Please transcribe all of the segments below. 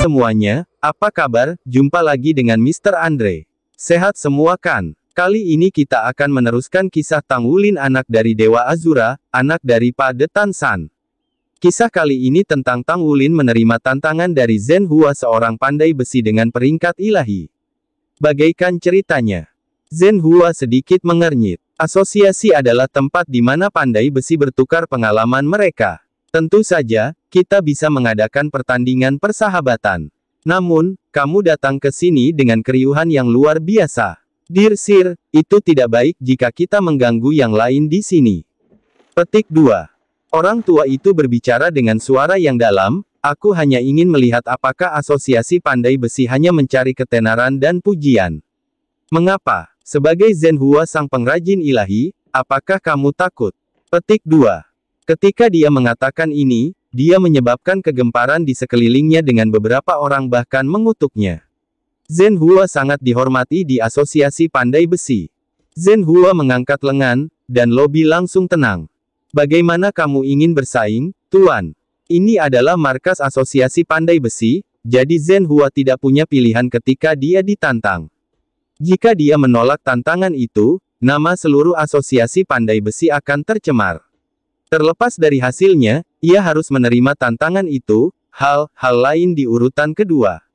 semuanya, apa kabar? Jumpa lagi dengan Mr. Andre. Sehat semua kan? Kali ini kita akan meneruskan kisah Tang Wulin anak dari Dewa Azura, anak dari Pade Tan San. Kisah kali ini tentang Tang Wulin menerima tantangan dari Zen Hua seorang pandai besi dengan peringkat ilahi. Bagaikan ceritanya. Zen Hua sedikit mengernyit. Asosiasi adalah tempat di mana pandai besi bertukar pengalaman mereka. Tentu saja, kita bisa mengadakan pertandingan persahabatan. Namun, kamu datang ke sini dengan keriuhan yang luar biasa. Dear Sir, itu tidak baik jika kita mengganggu yang lain di sini. Petik 2. Orang tua itu berbicara dengan suara yang dalam, aku hanya ingin melihat apakah asosiasi pandai besi hanya mencari ketenaran dan pujian. Mengapa? Sebagai Zenhua sang pengrajin ilahi, apakah kamu takut? Petik 2. Ketika dia mengatakan ini, dia menyebabkan kegemparan di sekelilingnya dengan beberapa orang bahkan mengutuknya. Zhen Hua sangat dihormati di asosiasi pandai besi. Zhen Hua mengangkat lengan, dan lobi langsung tenang. Bagaimana kamu ingin bersaing, Tuan? Ini adalah markas asosiasi pandai besi, jadi Zhen Hua tidak punya pilihan ketika dia ditantang. Jika dia menolak tantangan itu, nama seluruh asosiasi pandai besi akan tercemar. Terlepas dari hasilnya, ia harus menerima tantangan itu, hal-hal lain di urutan kedua.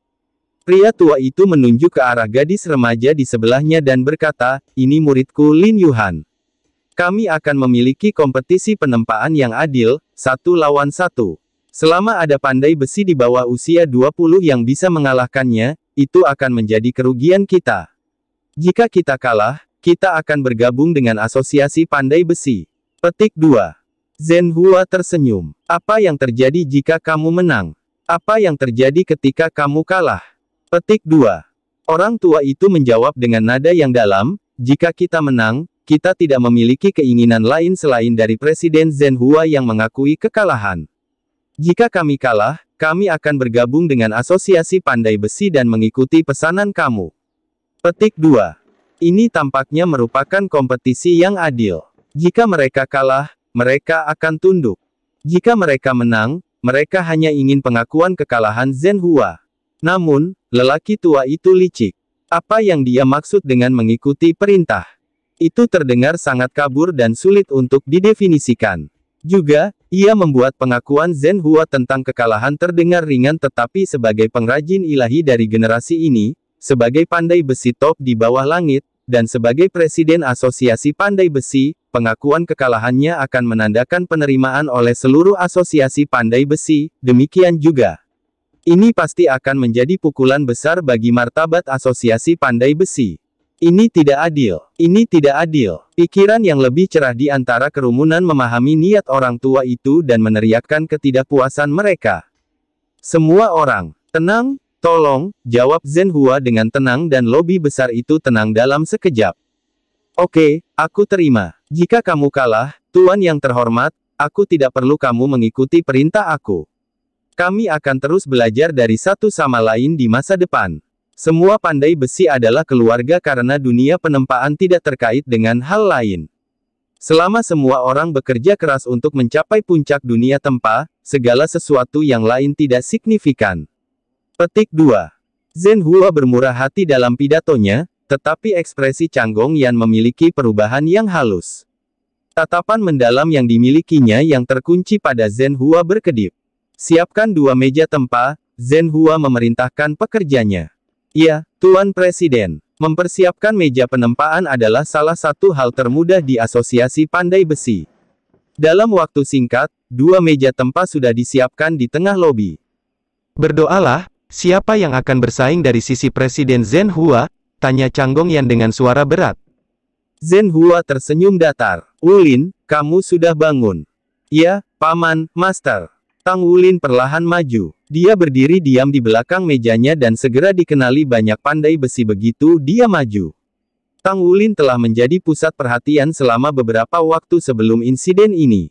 Pria tua itu menunjuk ke arah gadis remaja di sebelahnya dan berkata, ini muridku Lin Yuhan. Kami akan memiliki kompetisi penempaan yang adil, satu lawan satu. Selama ada pandai besi di bawah usia 20 yang bisa mengalahkannya, itu akan menjadi kerugian kita. Jika kita kalah, kita akan bergabung dengan asosiasi pandai besi. Petik 2. Zen Hua tersenyum. Apa yang terjadi jika kamu menang? Apa yang terjadi ketika kamu kalah? Petik 2. Orang tua itu menjawab dengan nada yang dalam, jika kita menang, kita tidak memiliki keinginan lain selain dari Presiden Zen Hua yang mengakui kekalahan. Jika kami kalah, kami akan bergabung dengan asosiasi pandai besi dan mengikuti pesanan kamu. Petik 2. Ini tampaknya merupakan kompetisi yang adil. Jika mereka kalah, mereka akan tunduk. Jika mereka menang, mereka hanya ingin pengakuan kekalahan Zhen Hua. Namun, lelaki tua itu licik. Apa yang dia maksud dengan mengikuti perintah? Itu terdengar sangat kabur dan sulit untuk didefinisikan. Juga, ia membuat pengakuan Zen Hua tentang kekalahan terdengar ringan tetapi sebagai pengrajin ilahi dari generasi ini, sebagai pandai besi top di bawah langit, dan sebagai presiden asosiasi pandai besi, pengakuan kekalahannya akan menandakan penerimaan oleh seluruh asosiasi pandai besi, demikian juga. Ini pasti akan menjadi pukulan besar bagi martabat asosiasi pandai besi. Ini tidak adil. Ini tidak adil. Pikiran yang lebih cerah di antara kerumunan memahami niat orang tua itu dan meneriakkan ketidakpuasan mereka. Semua orang, tenang, Tolong, jawab Zhenhua dengan tenang dan lobi besar itu tenang dalam sekejap. Oke, aku terima. Jika kamu kalah, Tuan yang terhormat, aku tidak perlu kamu mengikuti perintah aku. Kami akan terus belajar dari satu sama lain di masa depan. Semua pandai besi adalah keluarga karena dunia penempaan tidak terkait dengan hal lain. Selama semua orang bekerja keras untuk mencapai puncak dunia tempa, segala sesuatu yang lain tidak signifikan. Petik 2. Zen Hua bermurah hati dalam pidatonya, tetapi ekspresi Changgong Yan memiliki perubahan yang halus. Tatapan mendalam yang dimilikinya yang terkunci pada Zen Hua berkedip. Siapkan dua meja tempa, Zen Hua memerintahkan pekerjanya. Ya, Tuan Presiden. Mempersiapkan meja penempaan adalah salah satu hal termudah di Asosiasi Pandai Besi. Dalam waktu singkat, dua meja tempa sudah disiapkan di tengah lobi. Berdoalah, siapa yang akan bersaing dari sisi Presiden Zen Hua, Tanya Canggong Yan dengan suara berat. Zen Hua tersenyum datar. Ulin, kamu sudah bangun. Ya, Paman, Master. Tang Wulin perlahan maju. Dia berdiri diam di belakang mejanya dan segera dikenali banyak pandai besi begitu dia maju. Tang Wulin telah menjadi pusat perhatian selama beberapa waktu sebelum insiden ini.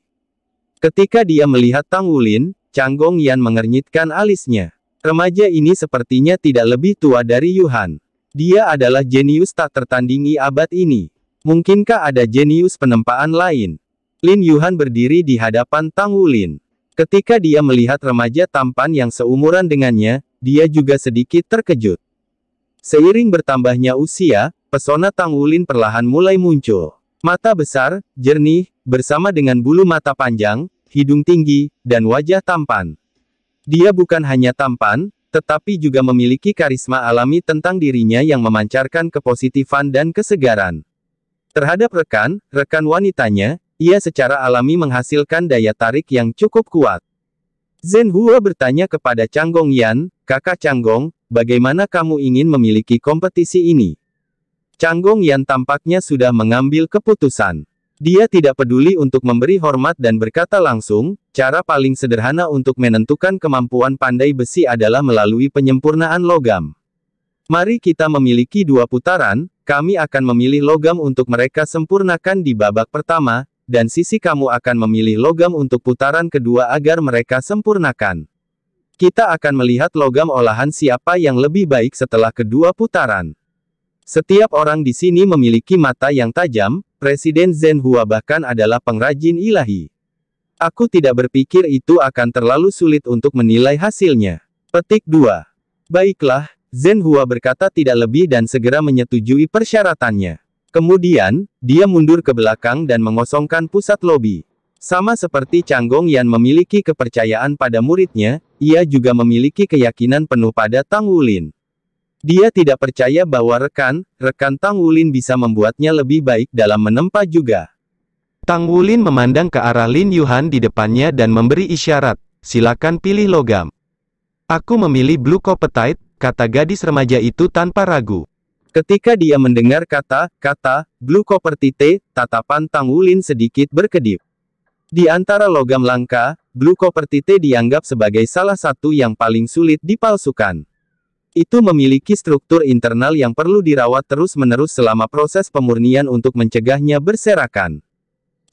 Ketika dia melihat Tang Wulin, Canggong Yan mengernyitkan alisnya. Remaja ini sepertinya tidak lebih tua dari Yuhan. Dia adalah jenius tak tertandingi abad ini. Mungkinkah ada jenius penempaan lain? Lin Yuhan berdiri di hadapan Tang Wulin. Ketika dia melihat remaja tampan yang seumuran dengannya, dia juga sedikit terkejut. Seiring bertambahnya usia, pesona Tang Wulin perlahan mulai muncul. Mata besar, jernih, bersama dengan bulu mata panjang, hidung tinggi, dan wajah tampan. Dia bukan hanya tampan, tetapi juga memiliki karisma alami tentang dirinya yang memancarkan kepositifan dan kesegaran. Terhadap rekan, rekan wanitanya, ia secara alami menghasilkan daya tarik yang cukup kuat. Zen Hua bertanya kepada Changgong Yan, kakak Changgong, bagaimana kamu ingin memiliki kompetisi ini? Changgong Yan tampaknya sudah mengambil keputusan. Dia tidak peduli untuk memberi hormat dan berkata langsung, cara paling sederhana untuk menentukan kemampuan pandai besi adalah melalui penyempurnaan logam. Mari kita memiliki dua putaran, kami akan memilih logam untuk mereka sempurnakan di babak pertama, dan sisi kamu akan memilih logam untuk putaran kedua agar mereka sempurnakan. Kita akan melihat logam olahan siapa yang lebih baik setelah kedua putaran. Setiap orang di sini memiliki mata yang tajam, Presiden Zhenhua Hua bahkan adalah pengrajin ilahi. Aku tidak berpikir itu akan terlalu sulit untuk menilai hasilnya. Petik 2. Baiklah, Zhenhua Hua berkata tidak lebih dan segera menyetujui persyaratannya. Kemudian, dia mundur ke belakang dan mengosongkan pusat lobi. Sama seperti Changgong yang memiliki kepercayaan pada muridnya, ia juga memiliki keyakinan penuh pada Tang Wulin. Dia tidak percaya bahwa rekan, rekan Tang Wulin bisa membuatnya lebih baik dalam menempa juga. Tang Wulin memandang ke arah Lin Yuhan di depannya dan memberi isyarat, silakan pilih logam. Aku memilih Blue Copetite, kata gadis remaja itu tanpa ragu. Ketika dia mendengar kata-kata Blue copper tite, tatapan Tang Wulin sedikit berkedip. Di antara logam langka, Blue copper tite dianggap sebagai salah satu yang paling sulit dipalsukan. Itu memiliki struktur internal yang perlu dirawat terus-menerus selama proses pemurnian untuk mencegahnya berserakan.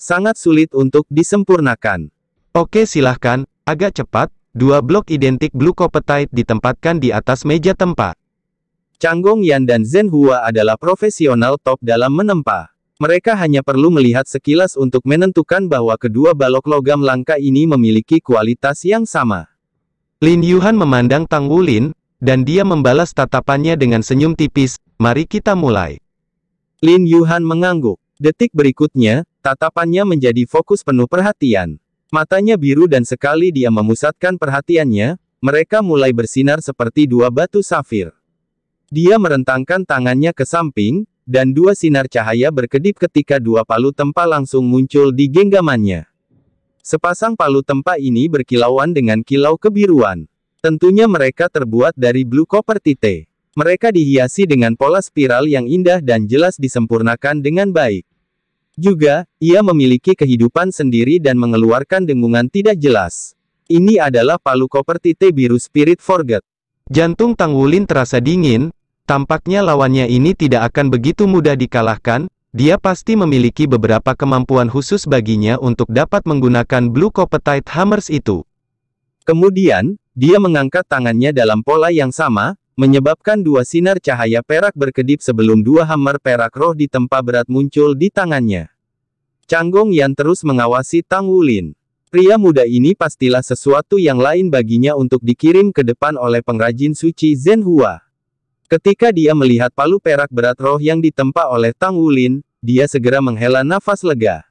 Sangat sulit untuk disempurnakan. Oke silahkan, agak cepat, dua blok identik blue copetite ditempatkan di atas meja tempat. Changgong Yan dan Zhen Hua adalah profesional top dalam menempa. Mereka hanya perlu melihat sekilas untuk menentukan bahwa kedua balok logam langka ini memiliki kualitas yang sama. Lin Yuhan memandang Tang Wulin, dan dia membalas tatapannya dengan senyum tipis, mari kita mulai. Lin Yuhan mengangguk. Detik berikutnya, tatapannya menjadi fokus penuh perhatian. Matanya biru dan sekali dia memusatkan perhatiannya, mereka mulai bersinar seperti dua batu safir. Dia merentangkan tangannya ke samping, dan dua sinar cahaya berkedip ketika dua palu tempa langsung muncul di genggamannya. Sepasang palu tempa ini berkilauan dengan kilau kebiruan. Tentunya mereka terbuat dari blue copper tite. Mereka dihiasi dengan pola spiral yang indah dan jelas disempurnakan dengan baik. Juga, ia memiliki kehidupan sendiri dan mengeluarkan dengungan tidak jelas. Ini adalah palu copper tite biru spirit forget. Jantung Tang Wulin terasa dingin, tampaknya lawannya ini tidak akan begitu mudah dikalahkan, dia pasti memiliki beberapa kemampuan khusus baginya untuk dapat menggunakan Blue copper Copetite Hammers itu. Kemudian, dia mengangkat tangannya dalam pola yang sama, menyebabkan dua sinar cahaya perak berkedip sebelum dua hammer perak roh di tempat berat muncul di tangannya. Changgong Yan terus mengawasi Tang Wulin. Pria muda ini pastilah sesuatu yang lain baginya untuk dikirim ke depan oleh pengrajin suci Zen Hua. Ketika dia melihat palu perak berat roh yang ditempa oleh Tang Wulin, dia segera menghela nafas lega.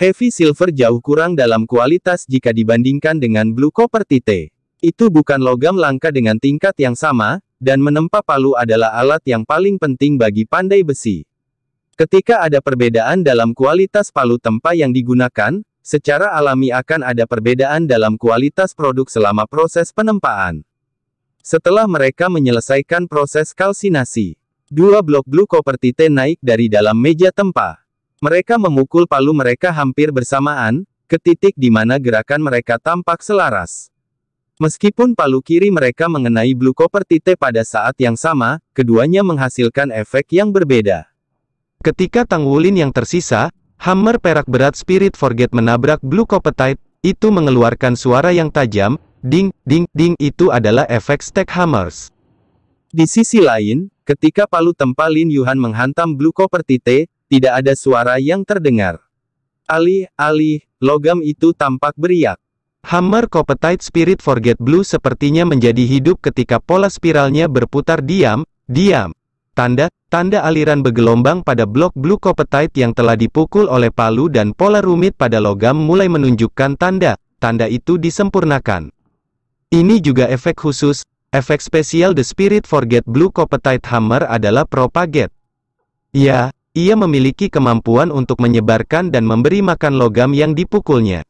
Heavy silver jauh kurang dalam kualitas jika dibandingkan dengan blue copper tite. Itu bukan logam langka dengan tingkat yang sama, dan menempa palu adalah alat yang paling penting bagi pandai besi. Ketika ada perbedaan dalam kualitas palu tempa yang digunakan, secara alami akan ada perbedaan dalam kualitas produk selama proses penempaan. Setelah mereka menyelesaikan proses kalsinasi, dua blok blue naik dari dalam meja tempa. Mereka memukul palu mereka hampir bersamaan, ke titik di mana gerakan mereka tampak selaras. Meskipun palu kiri mereka mengenai Blue copper tite pada saat yang sama, keduanya menghasilkan efek yang berbeda. Ketika Tang Wulin yang tersisa, hammer perak berat Spirit Forget menabrak Blue copper tite, itu mengeluarkan suara yang tajam, ding, ding, ding, itu adalah efek stack hammers. Di sisi lain, ketika palu tempa Lin Yuhan menghantam Blue copper tite, tidak ada suara yang terdengar. Alih-alih, logam itu tampak beriak. Hammer Copetite Spirit Forget Blue sepertinya menjadi hidup ketika pola spiralnya berputar diam, diam. Tanda, tanda aliran bergelombang pada blok Blue Copetite yang telah dipukul oleh palu dan pola rumit pada logam mulai menunjukkan tanda, tanda itu disempurnakan. Ini juga efek khusus, efek spesial The Spirit Forget Blue Copetite Hammer adalah propagate. Ya, ia memiliki kemampuan untuk menyebarkan dan memberi makan logam yang dipukulnya.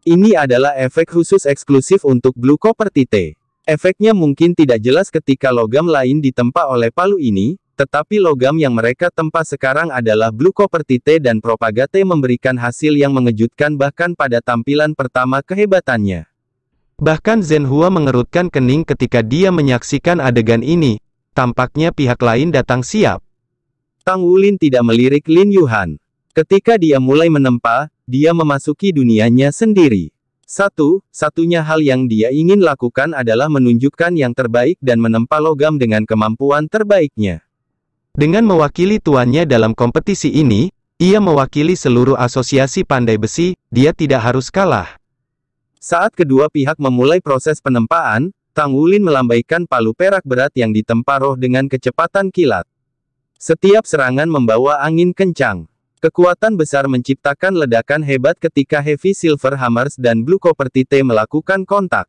Ini adalah efek khusus eksklusif untuk Blue Copper Tite. Efeknya mungkin tidak jelas ketika logam lain ditempa oleh palu ini, tetapi logam yang mereka tempa sekarang adalah Blue Copper Tite dan Propagate memberikan hasil yang mengejutkan bahkan pada tampilan pertama kehebatannya. Bahkan Zenhua mengerutkan kening ketika dia menyaksikan adegan ini, tampaknya pihak lain datang siap. Tang Wulin tidak melirik Lin Yuhan. Ketika dia mulai menempa, dia memasuki dunianya sendiri. Satu, satunya hal yang dia ingin lakukan adalah menunjukkan yang terbaik dan menempa logam dengan kemampuan terbaiknya. Dengan mewakili tuannya dalam kompetisi ini, ia mewakili seluruh asosiasi pandai besi, dia tidak harus kalah. Saat kedua pihak memulai proses penempaan, Tang Wulin melambaikan palu perak berat yang ditempa roh dengan kecepatan kilat. Setiap serangan membawa angin kencang. Kekuatan besar menciptakan ledakan hebat ketika Heavy Silver Hammers dan Blue Copper Tite melakukan kontak.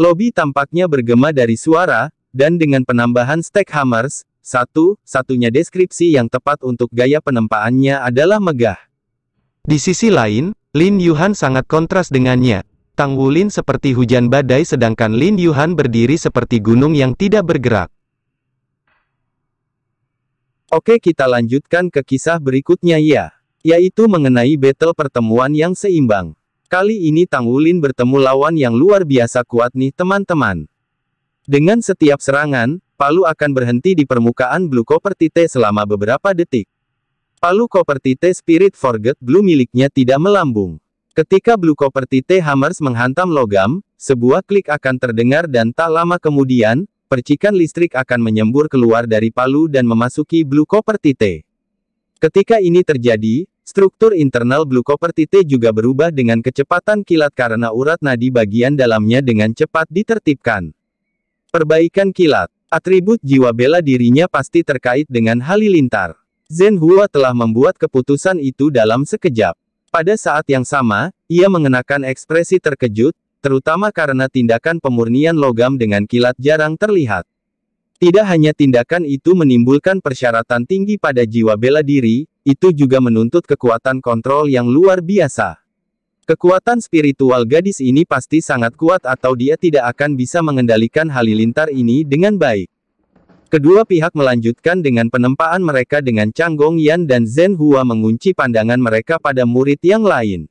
Lobby tampaknya bergema dari suara, dan dengan penambahan stack Hammers, satu-satunya deskripsi yang tepat untuk gaya penempaannya adalah megah. Di sisi lain, Lin Yuhan sangat kontras dengannya. Tang Wulin seperti hujan badai sedangkan Lin Yuhan berdiri seperti gunung yang tidak bergerak. Oke kita lanjutkan ke kisah berikutnya ya. Yaitu mengenai battle pertemuan yang seimbang. Kali ini Tang Wulin bertemu lawan yang luar biasa kuat nih teman-teman. Dengan setiap serangan, Palu akan berhenti di permukaan Blue Copper Tite selama beberapa detik. Palu Copper Tite Spirit Forget Blue miliknya tidak melambung. Ketika Blue Copper Tite Hammers menghantam logam, sebuah klik akan terdengar dan tak lama kemudian, percikan listrik akan menyembur keluar dari palu dan memasuki blue copper tite. Ketika ini terjadi, struktur internal blue copper tite juga berubah dengan kecepatan kilat karena urat nadi bagian dalamnya dengan cepat ditertibkan. Perbaikan kilat, atribut jiwa bela dirinya pasti terkait dengan halilintar. Zen Hua telah membuat keputusan itu dalam sekejap. Pada saat yang sama, ia mengenakan ekspresi terkejut, terutama karena tindakan pemurnian logam dengan kilat jarang terlihat. Tidak hanya tindakan itu menimbulkan persyaratan tinggi pada jiwa bela diri, itu juga menuntut kekuatan kontrol yang luar biasa. Kekuatan spiritual gadis ini pasti sangat kuat atau dia tidak akan bisa mengendalikan halilintar ini dengan baik. Kedua pihak melanjutkan dengan penempaan mereka dengan Gong Yan dan Zen Hua mengunci pandangan mereka pada murid yang lain.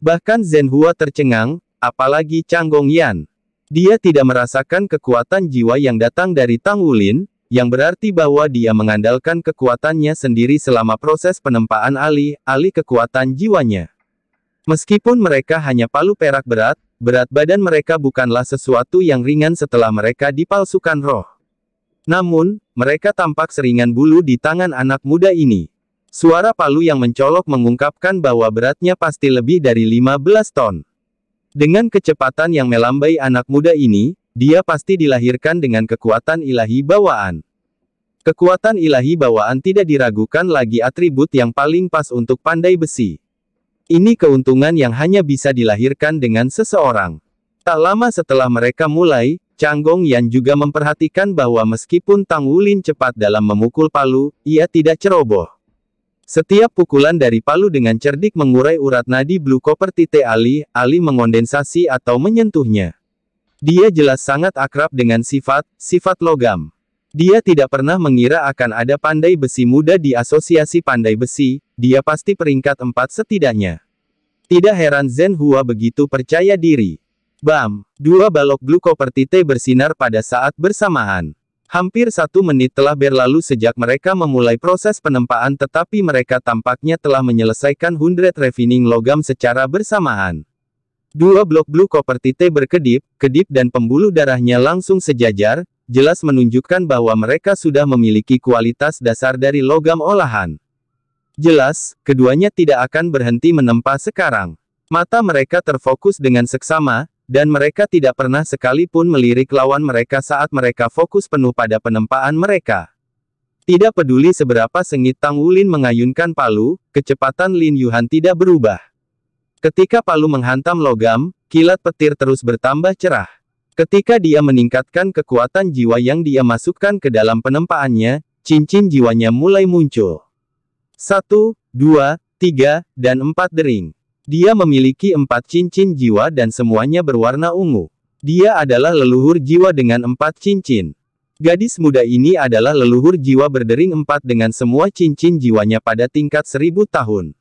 Bahkan Zen Hua tercengang, Apalagi Chang Yan, Dia tidak merasakan kekuatan jiwa yang datang dari Tang Wulin, yang berarti bahwa dia mengandalkan kekuatannya sendiri selama proses penempaan alih-alih kekuatan jiwanya. Meskipun mereka hanya palu perak berat, berat badan mereka bukanlah sesuatu yang ringan setelah mereka dipalsukan roh. Namun, mereka tampak seringan bulu di tangan anak muda ini. Suara palu yang mencolok mengungkapkan bahwa beratnya pasti lebih dari 15 ton. Dengan kecepatan yang melambai anak muda ini, dia pasti dilahirkan dengan kekuatan ilahi bawaan. Kekuatan ilahi bawaan tidak diragukan lagi atribut yang paling pas untuk pandai besi. Ini keuntungan yang hanya bisa dilahirkan dengan seseorang. Tak lama setelah mereka mulai, Changgong Yan juga memperhatikan bahwa meskipun Tang Wulin cepat dalam memukul palu, ia tidak ceroboh. Setiap pukulan dari palu dengan cerdik mengurai urat nadi blue copper tite Ali, Ali mengondensasi atau menyentuhnya. Dia jelas sangat akrab dengan sifat, sifat logam. Dia tidak pernah mengira akan ada pandai besi muda di asosiasi pandai besi, dia pasti peringkat empat setidaknya. Tidak heran Zen Hua begitu percaya diri. Bam! Dua balok blue copper tite bersinar pada saat bersamaan. Hampir satu menit telah berlalu sejak mereka memulai proses penempaan tetapi mereka tampaknya telah menyelesaikan 100 refining logam secara bersamaan. Dua blok blue copper T berkedip, kedip dan pembuluh darahnya langsung sejajar, jelas menunjukkan bahwa mereka sudah memiliki kualitas dasar dari logam olahan. Jelas, keduanya tidak akan berhenti menempa sekarang. Mata mereka terfokus dengan seksama, dan mereka tidak pernah sekalipun melirik lawan mereka saat mereka fokus penuh pada penempaan mereka. Tidak peduli seberapa sengit Tang Wulin mengayunkan palu, kecepatan Lin Yuhan tidak berubah. Ketika palu menghantam logam, kilat petir terus bertambah cerah. Ketika dia meningkatkan kekuatan jiwa yang dia masukkan ke dalam penempaannya, cincin jiwanya mulai muncul. Satu, dua, tiga, dan empat dering. Dia memiliki empat cincin jiwa dan semuanya berwarna ungu. Dia adalah leluhur jiwa dengan empat cincin. Gadis muda ini adalah leluhur jiwa berdering empat dengan semua cincin jiwanya pada tingkat seribu tahun.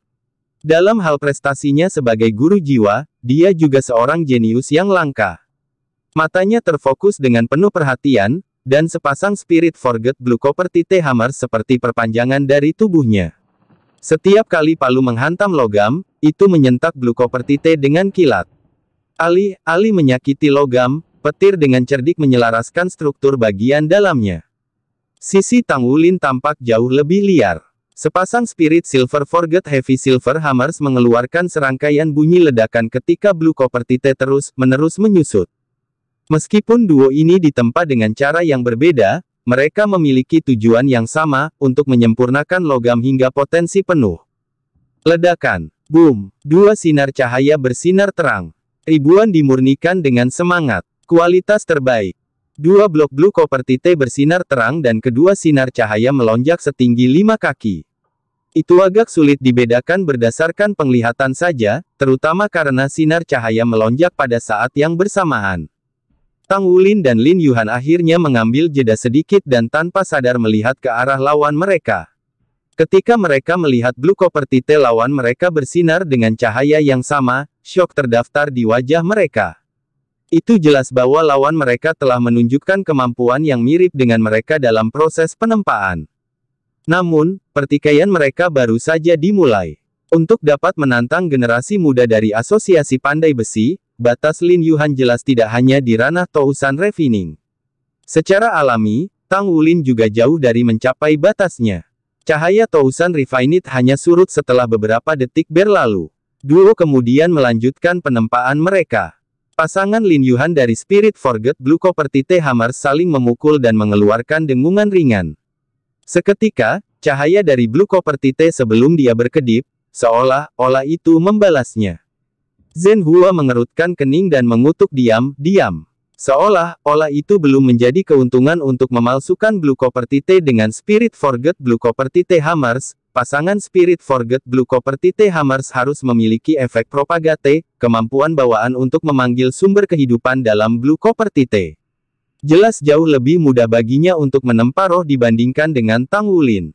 Dalam hal prestasinya sebagai guru jiwa, dia juga seorang jenius yang langka. Matanya terfokus dengan penuh perhatian, dan sepasang spirit forget blue copper tite hammer seperti perpanjangan dari tubuhnya. Setiap kali palu menghantam logam, itu menyentak blue T dengan kilat. Ali-ali menyakiti logam, petir dengan cerdik menyelaraskan struktur bagian dalamnya. Sisi Tang Wulin tampak jauh lebih liar. Sepasang spirit silver forget heavy silver hammers mengeluarkan serangkaian bunyi ledakan ketika blue T terus-menerus menyusut. Meskipun duo ini ditempa dengan cara yang berbeda, mereka memiliki tujuan yang sama, untuk menyempurnakan logam hingga potensi penuh. Ledakan. Boom. Dua sinar cahaya bersinar terang. Ribuan dimurnikan dengan semangat. Kualitas terbaik. Dua blok blue kopertite bersinar terang dan kedua sinar cahaya melonjak setinggi lima kaki. Itu agak sulit dibedakan berdasarkan penglihatan saja, terutama karena sinar cahaya melonjak pada saat yang bersamaan. Tang Wulin dan Lin Yuhan akhirnya mengambil jeda sedikit dan tanpa sadar melihat ke arah lawan mereka. Ketika mereka melihat Blue Copper Tite lawan mereka bersinar dengan cahaya yang sama, shock terdaftar di wajah mereka. Itu jelas bahwa lawan mereka telah menunjukkan kemampuan yang mirip dengan mereka dalam proses penempaan. Namun, pertikaian mereka baru saja dimulai. Untuk dapat menantang generasi muda dari Asosiasi Pandai Besi, batas Lin Yuhan jelas tidak hanya di ranah Tousan Refining. Secara alami, Tang Wulin juga jauh dari mencapai batasnya. Cahaya Tousan Refined hanya surut setelah beberapa detik berlalu. Duo kemudian melanjutkan penempaan mereka. Pasangan Lin Yuhan dari Spirit Forget Blue Property T Hammer saling memukul dan mengeluarkan dengungan ringan. Seketika, cahaya dari Blue Property T sebelum dia berkedip, seolah-olah itu membalasnya. Zenhua Hua mengerutkan kening dan mengutuk diam-diam. Seolah-olah itu belum menjadi keuntungan untuk memalsukan Blue Copper T dengan Spirit Forget Blue Copper T Hammers, pasangan Spirit Forget Blue Copper T Hammers harus memiliki efek propagate, kemampuan bawaan untuk memanggil sumber kehidupan dalam Blue Copper T. Jelas jauh lebih mudah baginya untuk menempa roh dibandingkan dengan Tang Wulin.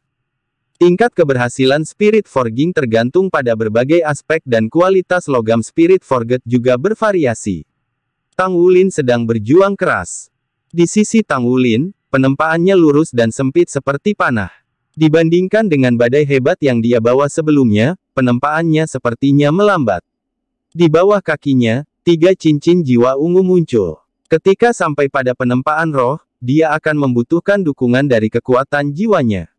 Tingkat keberhasilan Spirit Forging tergantung pada berbagai aspek dan kualitas logam Spirit forged juga bervariasi. Tang Wulin sedang berjuang keras. Di sisi Tang Wulin, penempaannya lurus dan sempit seperti panah. Dibandingkan dengan badai hebat yang dia bawa sebelumnya, penempaannya sepertinya melambat. Di bawah kakinya, tiga cincin jiwa ungu muncul. Ketika sampai pada penempaan roh, dia akan membutuhkan dukungan dari kekuatan jiwanya.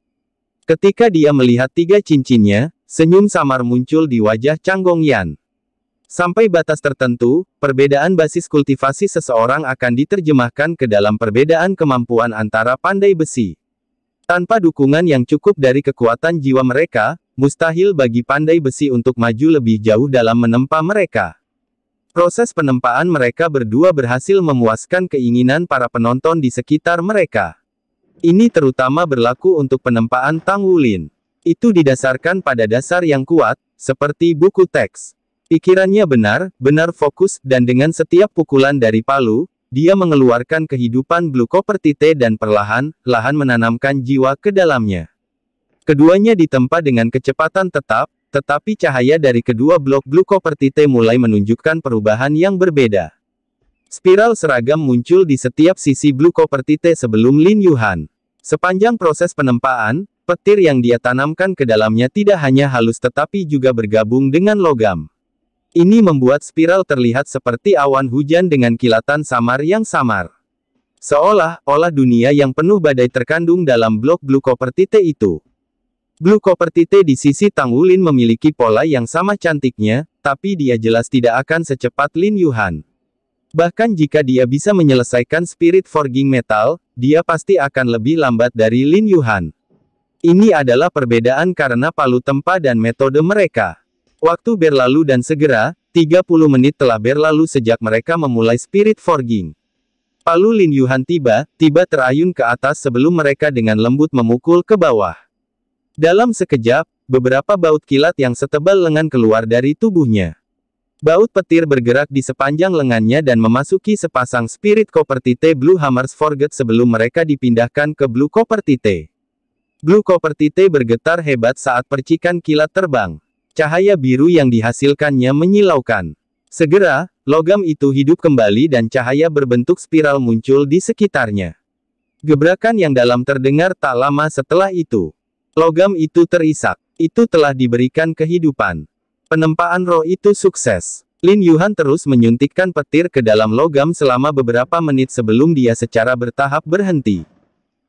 Ketika dia melihat tiga cincinnya, senyum samar muncul di wajah Chang Yan. Sampai batas tertentu, perbedaan basis kultivasi seseorang akan diterjemahkan ke dalam perbedaan kemampuan antara pandai besi. Tanpa dukungan yang cukup dari kekuatan jiwa mereka, mustahil bagi pandai besi untuk maju lebih jauh dalam menempa mereka. Proses penempaan mereka berdua berhasil memuaskan keinginan para penonton di sekitar mereka. Ini terutama berlaku untuk penempaan Tang Wulin. Itu didasarkan pada dasar yang kuat, seperti buku teks. Pikirannya benar, benar fokus, dan dengan setiap pukulan dari palu, dia mengeluarkan kehidupan Blue Copper Tite dan perlahan, lahan menanamkan jiwa ke dalamnya. Keduanya ditempa dengan kecepatan tetap, tetapi cahaya dari kedua blok Blue Copper Tite mulai menunjukkan perubahan yang berbeda. Spiral seragam muncul di setiap sisi Blue tite sebelum Lin Yuhan. Sepanjang proses penempaan, petir yang dia tanamkan ke dalamnya tidak hanya halus tetapi juga bergabung dengan logam. Ini membuat spiral terlihat seperti awan hujan dengan kilatan samar yang samar. Seolah-olah dunia yang penuh badai terkandung dalam blok Blue tite itu. Blue tite di sisi Tang Wulin memiliki pola yang sama cantiknya, tapi dia jelas tidak akan secepat Lin Yuhan. Bahkan jika dia bisa menyelesaikan Spirit Forging Metal, dia pasti akan lebih lambat dari Lin Yuhan. Ini adalah perbedaan karena palu tempa dan metode mereka. Waktu berlalu dan segera, 30 menit telah berlalu sejak mereka memulai Spirit Forging. Palu Lin Yuhan tiba, tiba terayun ke atas sebelum mereka dengan lembut memukul ke bawah. Dalam sekejap, beberapa baut kilat yang setebal lengan keluar dari tubuhnya. Baut petir bergerak di sepanjang lengannya dan memasuki sepasang spirit Coppertite Blue Hammers Forget sebelum mereka dipindahkan ke Blue Coppertite. Blue Coppertite bergetar hebat saat percikan kilat terbang. Cahaya biru yang dihasilkannya menyilaukan. Segera, logam itu hidup kembali dan cahaya berbentuk spiral muncul di sekitarnya. Gebrakan yang dalam terdengar tak lama setelah itu. Logam itu terisak. Itu telah diberikan kehidupan. Penempaan roh itu sukses. Lin Yuhan terus menyuntikkan petir ke dalam logam selama beberapa menit sebelum dia secara bertahap berhenti.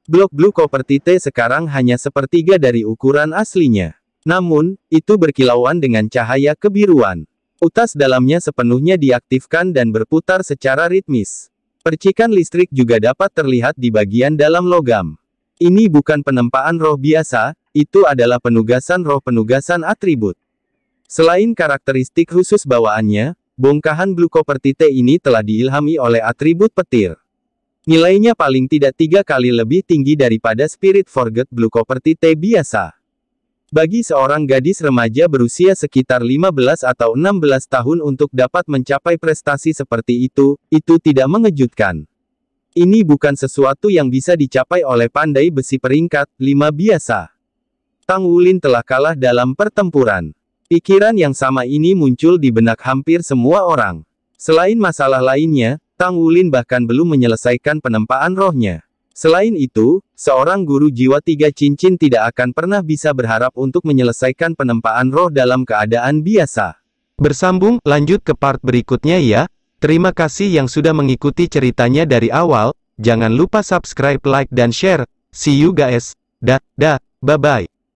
Blok Blue copper tite sekarang hanya sepertiga dari ukuran aslinya. Namun, itu berkilauan dengan cahaya kebiruan. Utas dalamnya sepenuhnya diaktifkan dan berputar secara ritmis. Percikan listrik juga dapat terlihat di bagian dalam logam. Ini bukan penempaan roh biasa, itu adalah penugasan roh penugasan atribut. Selain karakteristik khusus bawaannya, bongkahan blue Copper T ini telah diilhami oleh atribut petir. Nilainya paling tidak tiga kali lebih tinggi daripada Spirit Forget Blue Copper T biasa. Bagi seorang gadis remaja berusia sekitar 15 atau 16 tahun untuk dapat mencapai prestasi seperti itu, itu tidak mengejutkan. Ini bukan sesuatu yang bisa dicapai oleh pandai besi peringkat 5 biasa. Tang Wulin telah kalah dalam pertempuran. Pikiran yang sama ini muncul di benak hampir semua orang. Selain masalah lainnya, Tang Wulin bahkan belum menyelesaikan penempaan rohnya. Selain itu, seorang guru jiwa tiga cincin tidak akan pernah bisa berharap untuk menyelesaikan penempaan roh dalam keadaan biasa. Bersambung, lanjut ke part berikutnya ya. Terima kasih yang sudah mengikuti ceritanya dari awal, jangan lupa subscribe, like, dan share. See you guys. Da da, bye-bye.